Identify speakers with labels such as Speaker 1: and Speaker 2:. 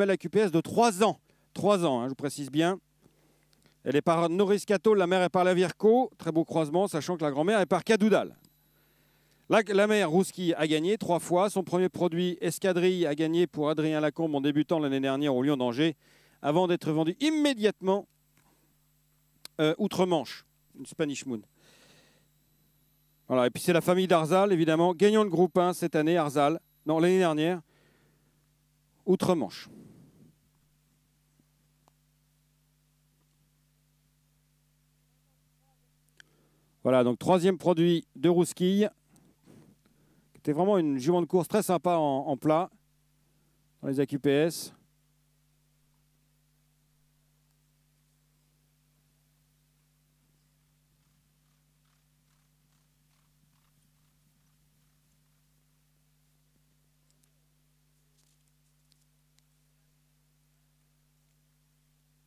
Speaker 1: à la QPS de 3 ans. 3 ans, hein, je vous précise bien. Elle est par Cato, la mère est par la Virco. Très beau croisement, sachant que la grand-mère est par Cadoudal. La, mère Rouski a gagné trois fois. Son premier produit, Escadrille, a gagné pour Adrien Lacombe en débutant l'année dernière au Lyon d'Angers, avant d'être vendu immédiatement euh, outre-Manche, une Spanish Moon. Voilà, et puis c'est la famille d'Arzal, évidemment, gagnant le groupe 1 cette année, Arzal, non, l'année dernière,
Speaker 2: outre-Manche.
Speaker 1: Voilà, donc troisième produit de Rousquille. C'était vraiment une jument de course très sympa en, en plat dans les AQPS.